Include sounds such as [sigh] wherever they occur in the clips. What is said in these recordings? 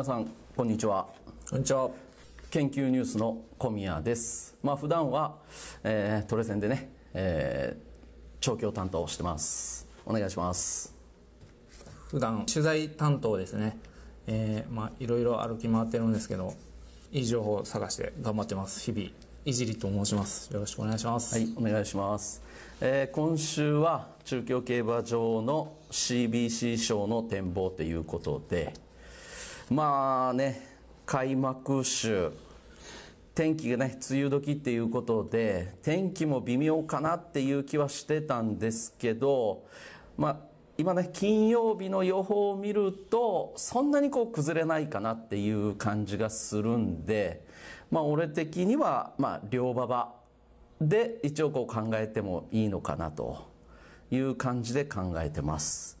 皆さんこんにちはこんにちは研究ニュースの小宮ですまあ普段は、えー、トレセンでね、えー、調教担当してますお願いします普段取材担当ですねえー、まあいろいろ歩き回ってるんですけどいい情報を探して頑張ってます日々いじりと申しますよろしくお願いしますはいお願いします、えー、今週は中京競馬場の CBC 賞の展望ということでまあね開幕週天気がね梅雨時っていうことで天気も微妙かなっていう気はしてたんですけどまあ今ね金曜日の予報を見るとそんなにこう崩れないかなっていう感じがするんでまあ俺的にはまあ両馬場で一応こう考えてもいいのかなという感じで考えてます。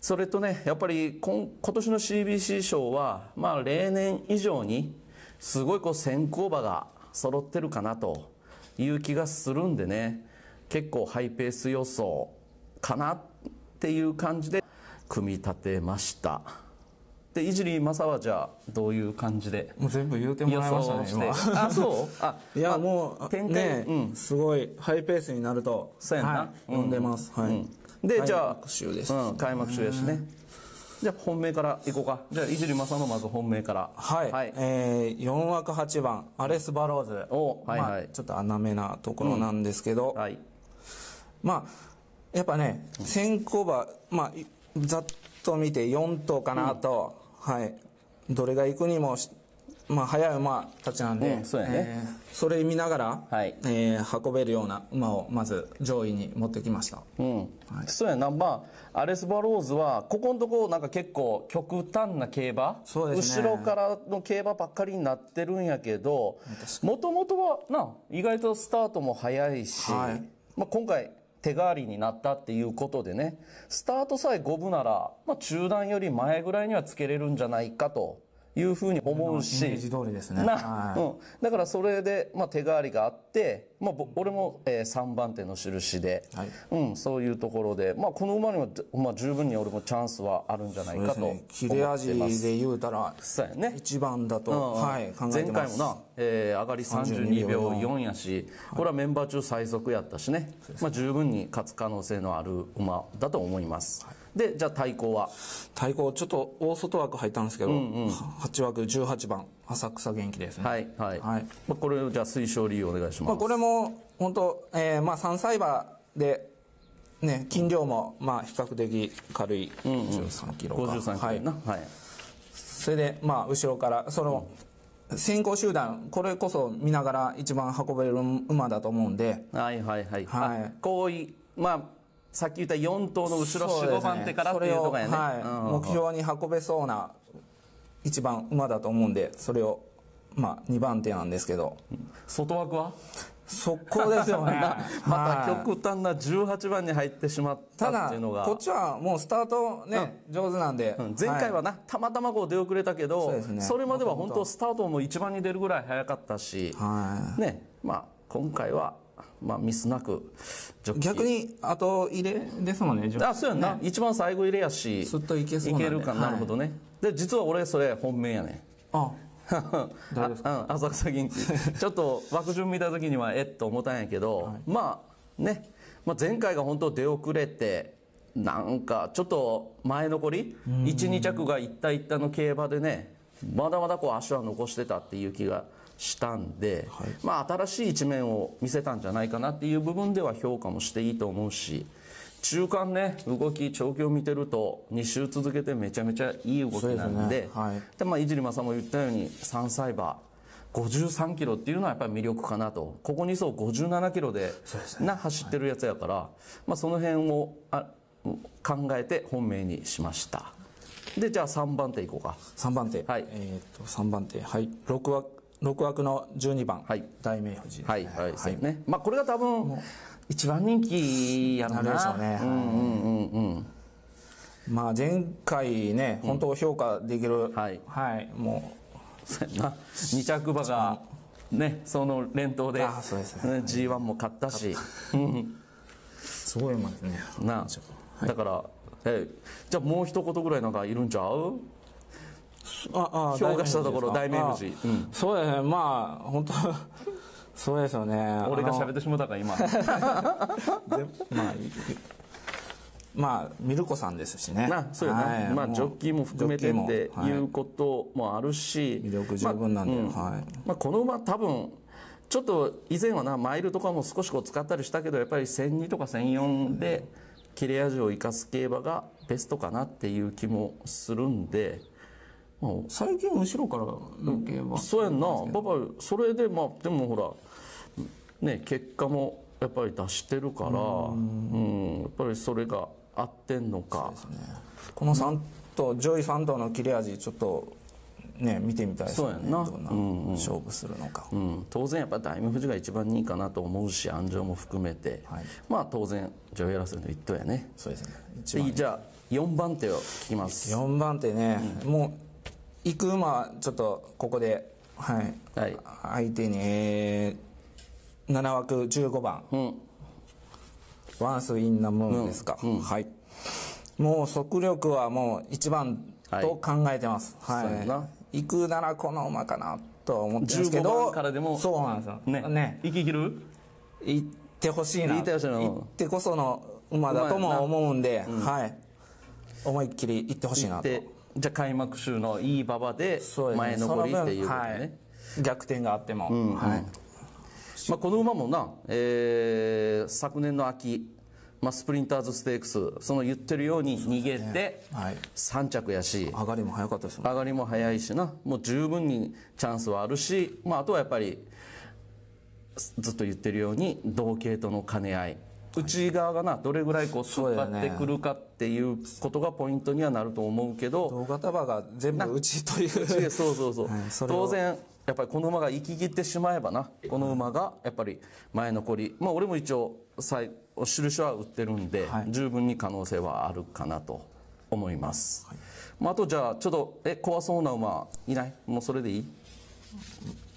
それとねやっぱり今今年の CBC 賞は、まあ、例年以上にすごいこう先行馬が揃ってるかなという気がするんでね結構ハイペース予想かなっていう感じで組み立てました。でいじりまさはじゃあどういう感じでもう全部言うてもらいましたねあそうあいやもう展開、ねうん、すごいハイペースになるとそうやな、はい、読んでます、うん、はい、でじゃあ開幕週です、うん、開幕週やしねじゃあ本命からいこうかじゃあいじりまさのまず本命からはい、はい、えー、4枠8番アレス・バローズおはいはい、まあ、ちょっと穴目なところなんですけど、はいまあやっぱね先行馬まあざっと見て4頭かなと、はいどれが行くにもまあ、速い馬たちなんで、うん、そ、ね、えー、それ見ながら、はい、えー、運べるような馬をまず上位に持ってきました、うんはい、そうやな、まあ、アレス・バローズはここのとこなんか結構極端な競馬、そうですね、後ろからの競馬ばっかりになってるんやけどもともとはな意外とスタートも速いし、はいまあ、今回手代わりになったっていうことでね、スタートさえ五分なら、まあ、中段より前ぐらいにはつけれるんじゃないかというふうに思うし。イメージ通りですね。な、うん。だからそれで、まあ手代わりがあって、まあ俺も、えー、3番手の印で、はい、うん、そういうところで、まあこの馬にも、まあ十分に俺もチャンスはあるんじゃないかと、ね、切れ味で言うたら、そうやね。一番だと、うん、はい、考えて前回もな、えー、上がり32秒4やし、これはメンバー中最速やったしね、はい、まあ十分に勝つ可能性のある馬だと思います。はいでじゃあ対抗は対抗ちょっと大外枠入ったんですけど、うんうん、8枠18番浅草元気ですねはいはい、はい、まあ、これをじゃあ推奨理由お願いします、まあ、これも本当、えー、まあ3歳馬でね斤量もまあ比較的軽い13キロうんうん、53キロな、はい、はい、それでまあ後ろからその、うん先行集団これこそ見ながら一番運べる馬だと思うんではいはいはい、はい、こういまあさっき言った4頭の後ろ45番手からっていうとやね、はい、目標に運べそうな1番馬だと思うんでそれをまあ2番手なんですけど外枠は速攻ですよね [laughs] また極端な18番に入ってしまったっていうのがこっちはもうスタートね、うん、上手なんで、うん、前回はな、はい、たまたまこう出遅れたけどそ、ね,、れまでは本当スタートも一番に出るぐらい早かったし、はい、ねまあ今回はまあ、ミスなく逆に後入れですもんねあそうやな、ね、一番最後入れやしすっといけそういけるかなるほどね、で実は俺それ本命やねあう [laughs] ですか、浅草銀ちょっと枠順見た時にはえっと思ったんやけど、はい、まあね、まあ、前回が本当出遅れてなんかちょっと前残り12着が一った一ったの競馬でねまだまだこう足は残してたっていう気がしたんで、はい、まあ、新しい一面を見せたんじゃないかなっていう部分では評価もしていいと思うし中間ね動き長教を見てると2週続けてめちゃめちゃいい動きなんでで、ね、はい、まあ、井も言ったように3歳馬53キロっていうのはやっぱり魅力かなとここ2走57キロでな走ってるやつやから、はい、まあ、その辺をあ考えて本命にしましたでじゃあ3番手いこうか3番手はいえー、っと3番手はい6枠六枠の十二番、はい、大名富士、ね、はいはい、はいねまあ、これが多分一番人気やなるでしょうね、うんうんうんうんまあ、前回ね、本当評価できる、うん、はい、はい、もう二着馬がねその連投でああそうですね、ね、g 1も勝ったしったすごい馬ですねなだから、はい、えじゃあもう一言ぐらいなんかいるんちゃう評価したところ大名富士、うん、そうですねまあ本当 [laughs] そうですよね俺が喋ってしもたか今 [laughs] まあまあミルコさんですしねそうやな、はい、まあジョッキーも含めてっていうこともあるし、はい、魅力十分なんで、まあうんはいまあ、この馬多分ちょっと以前はなマイルとかも少しこう使ったりしたけどやっぱり1002とか1004で切れ味を生かす競馬がベストかなっていう気もするんで。まあ、最近後ろからの競馬そうやんなパパそれでまあでもほらね結果もやっぱり出してるからうんやっぱりそれが合ってんのか、ね、この3頭、うん、上位3頭の切れ味ちょっとね見てみたいですねどんな勝負するのか、うんうん、当然やっぱ大名富士が一番いいかなと思うし安城も含めて、はい、まあ当然上位争いの一頭やねそうですねじゃあ4番手を聞きます4番手ね、もう行く馬ちょっとここで、はい、はい、相手に、えー、7枠15番、うん、ワンスインナムーンですか、うんうん、はいもう速力はもう一番と考えてます、はい、はい、行くならこの馬かなと思ってますけどからでもそうなんですよねね行きる行ってほしいな行ってこその馬だとも思うんで、はい思いっきり行ってほしいなと。じゃあ開幕週のいい馬場で前残りっていうことね、ねはい、逆転があっても、うんうん、はいまあ、この馬もな、えー、昨年の秋、まあ、スプリンターズステークスその言ってるように逃げて、3着やし上がりも早かったですね上がりも早いしなもう十分にチャンスはあるし、まあ、あとはやっぱりずっと言ってるように同系との兼ね合い内側がなどれぐらいこう突っ張ってくるかっていうことがポイントにはなると思うけど動画束が全部内というそうそうそう、はい、そ当然やっぱりこの馬が息切ってしまえばなこの馬がやっぱり前残りまあ俺も一応最印は売ってるんで、はい、十分に可能性はあるかなと思います、はい、まあ、あとじゃあちょっとえ怖そうな馬いないもうそれでいい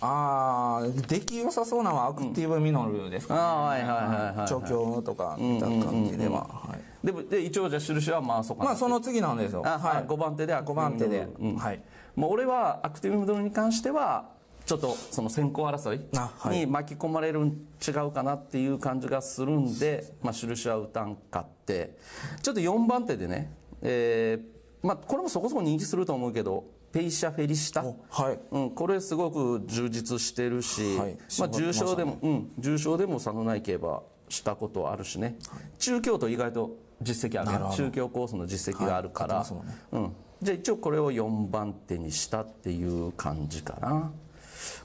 ああ出来良さそうなのはアクティブミノルですかね、うん、ああはいはいはいはい調教とかみたいな感じでは、はい、でもで一応じゃあ印はまあそこまあその次なんですよ、はい、5番手で5番手で、うん、はいもう俺はアクティブミノルに関してはちょっとその先行争いに巻き込まれるん違うかなっていう感じがするんで、まあ、印は打たんかってちょっと4番手でね、えーまあ、これもそこそこ人気すると思うけどペイシャ・フェリシタ、はいうん、これすごく充実してるし、はい、まあ、重症でも、ね、うん、重症でも佐のない競馬したことあるしね、はい、中京と意外と実績あるる中京コースの実績があるから、はいね、うん、じゃあ一応これを4番手にしたっていう感じかな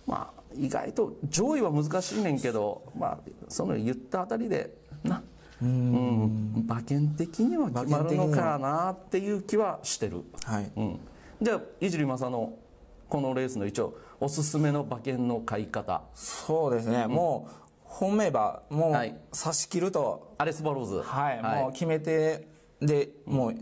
まあ意外と上位は難しいねんけど、まあ、その言ったあたりでなうん、馬券的には決まるのかなっていう気はしてる。はい、うんじゃあ井尻正のこのレースの一応おすすめの馬券の買い方そうですね、うん、もう本命馬もう差し切ると、アレスバローズはい、はい、もう決めてで、もう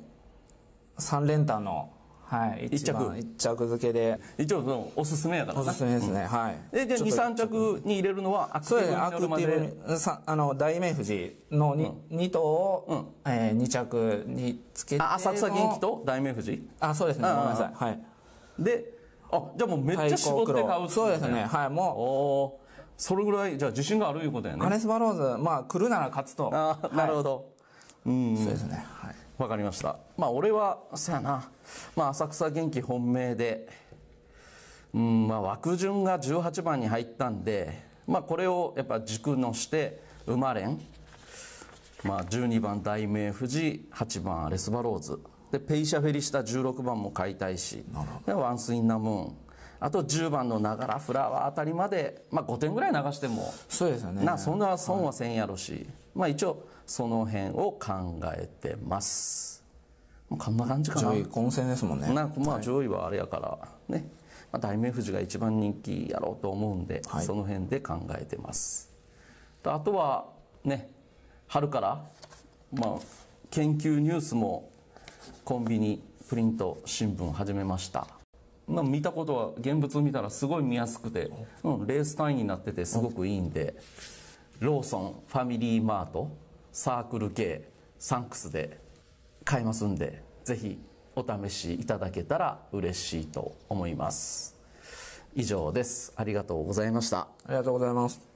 3連単のはい一着一着付けで一応のおすすめやからおすすめですね、うん、はいでじゃあ23着に入れるのはアクティブまでそうですねアク大名富士の 2,、うん、2頭を、うん、えー、2着につけて浅草元気と大名富士あそうですねごめんなさいはいであじゃあもうめっちゃ絞って買うそうですねはいもうおおそれぐらいじゃあ自信があるいうことやねアネスバローズまあ来るなら勝つとなるほど、はい、うんそうですねはい分かりましたまあ俺はそやな、まあ、浅草元気本命でうんまあ枠順が18番に入ったんでまあこれをやっぱ軸のしてれん、まあ12番大名富士8番アレスバローズでペイシャフェリシタ16番も解体しでワンスインナムーンあと10番のながらフラワーあたりまで、まあ、5点ぐらい流してもそうですよねなそんな損はせんやろし、はいまあ一応その辺を考えてますこんな感じかな上位混戦ですもんねまあ上位はあれやからね、大名富士が一番人気やろうと思うんで、はい、その辺で考えてますあとはね春から、まあ、研究ニュースもコンビニプリント新聞始めましたまあ、見たことは現物見たらすごい見やすくて、うん、レース単位になっててすごくいいんで、うんローソンファミリーマートサークル系サンクスで買えますんでぜひお試しいただけたら嬉しいと思います以上ですありがとうございましたありがとうございます